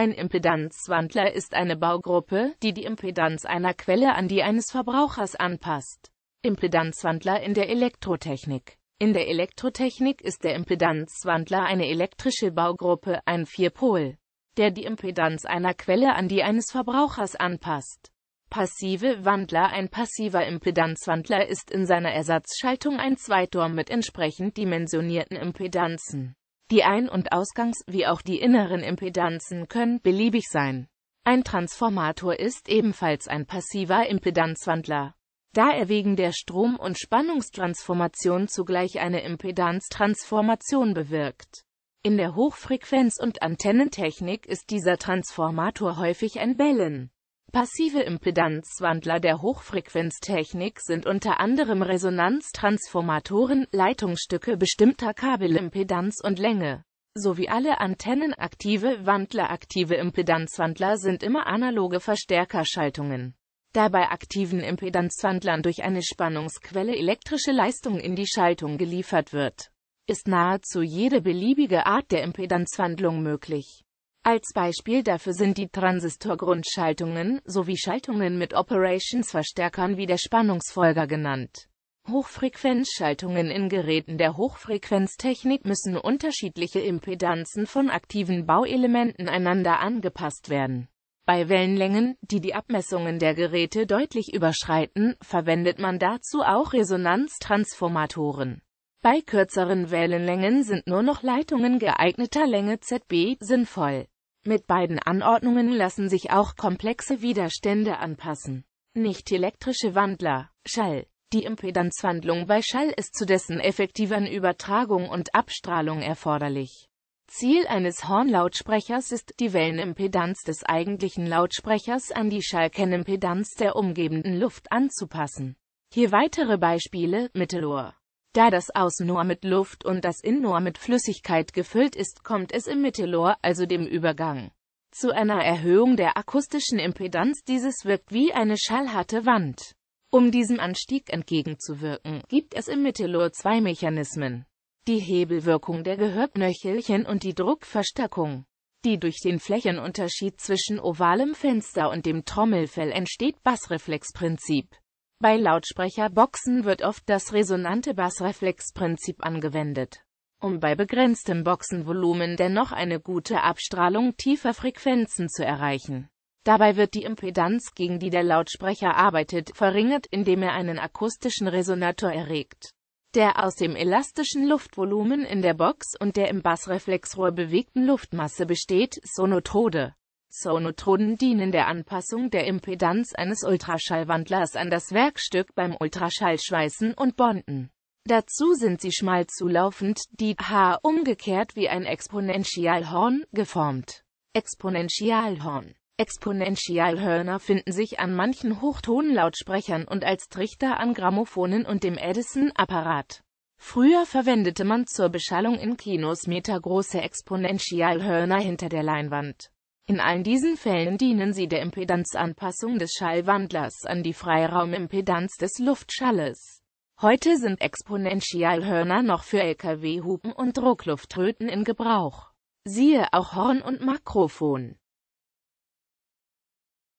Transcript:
Ein Impedanzwandler ist eine Baugruppe, die die Impedanz einer Quelle an die eines Verbrauchers anpasst. Impedanzwandler in der Elektrotechnik In der Elektrotechnik ist der Impedanzwandler eine elektrische Baugruppe, ein Vierpol, der die Impedanz einer Quelle an die eines Verbrauchers anpasst. Passive Wandler Ein passiver Impedanzwandler ist in seiner Ersatzschaltung ein Zweitor mit entsprechend dimensionierten Impedanzen. Die Ein- und Ausgangs- wie auch die inneren Impedanzen können beliebig sein. Ein Transformator ist ebenfalls ein passiver Impedanzwandler. Da er wegen der Strom- und Spannungstransformation zugleich eine Impedanztransformation bewirkt. In der Hochfrequenz- und Antennentechnik ist dieser Transformator häufig ein Bellen. Passive Impedanzwandler der Hochfrequenztechnik sind unter anderem Resonanztransformatoren, Leitungsstücke bestimmter Kabelimpedanz und Länge. Sowie alle antennenaktive Wandler aktive Impedanzwandler sind immer analoge Verstärkerschaltungen. Da bei aktiven Impedanzwandlern durch eine Spannungsquelle elektrische Leistung in die Schaltung geliefert wird, ist nahezu jede beliebige Art der Impedanzwandlung möglich. Als Beispiel dafür sind die Transistorgrundschaltungen sowie Schaltungen mit Operationsverstärkern wie der Spannungsfolger genannt. Hochfrequenzschaltungen in Geräten der Hochfrequenztechnik müssen unterschiedliche Impedanzen von aktiven Bauelementen einander angepasst werden. Bei Wellenlängen, die die Abmessungen der Geräte deutlich überschreiten, verwendet man dazu auch Resonanztransformatoren. Bei kürzeren Wellenlängen sind nur noch Leitungen geeigneter Länge ZB sinnvoll. Mit beiden Anordnungen lassen sich auch komplexe Widerstände anpassen. Nicht-elektrische Wandler, Schall. Die Impedanzwandlung bei Schall ist zu dessen effektiveren Übertragung und Abstrahlung erforderlich. Ziel eines Hornlautsprechers ist, die Wellenimpedanz des eigentlichen Lautsprechers an die Schallkennimpedanz der umgebenden Luft anzupassen. Hier weitere Beispiele, Mittelohr. Da das Außen nur mit Luft und das Innen nur mit Flüssigkeit gefüllt ist, kommt es im Mittelrohr, also dem Übergang, zu einer Erhöhung der akustischen Impedanz. Dieses wirkt wie eine schallharte Wand. Um diesem Anstieg entgegenzuwirken, gibt es im Mittelrohr zwei Mechanismen. Die Hebelwirkung der Gehörknöchelchen und die Druckverstärkung, die durch den Flächenunterschied zwischen ovalem Fenster und dem Trommelfell entsteht. Bassreflexprinzip bei Lautsprecherboxen wird oft das resonante Bassreflexprinzip angewendet, um bei begrenztem Boxenvolumen dennoch eine gute Abstrahlung tiefer Frequenzen zu erreichen. Dabei wird die Impedanz, gegen die der Lautsprecher arbeitet, verringert, indem er einen akustischen Resonator erregt, der aus dem elastischen Luftvolumen in der Box und der im Bassreflexrohr bewegten Luftmasse besteht, Sonotode. Sonotronen dienen der Anpassung der Impedanz eines Ultraschallwandlers an das Werkstück beim Ultraschallschweißen und Bonden. Dazu sind sie schmal zulaufend, die H umgekehrt wie ein Exponentialhorn, geformt. Exponentialhorn Exponentialhörner finden sich an manchen Hochtonlautsprechern und als Trichter an Grammophonen und dem Edison-Apparat. Früher verwendete man zur Beschallung in Kinos metergroße Exponentialhörner hinter der Leinwand. In allen diesen Fällen dienen sie der Impedanzanpassung des Schallwandlers an die Freiraumimpedanz des Luftschalles. Heute sind Exponentialhörner noch für Lkw-Hupen und Druckluftröten in Gebrauch. Siehe auch Horn und Makrofon.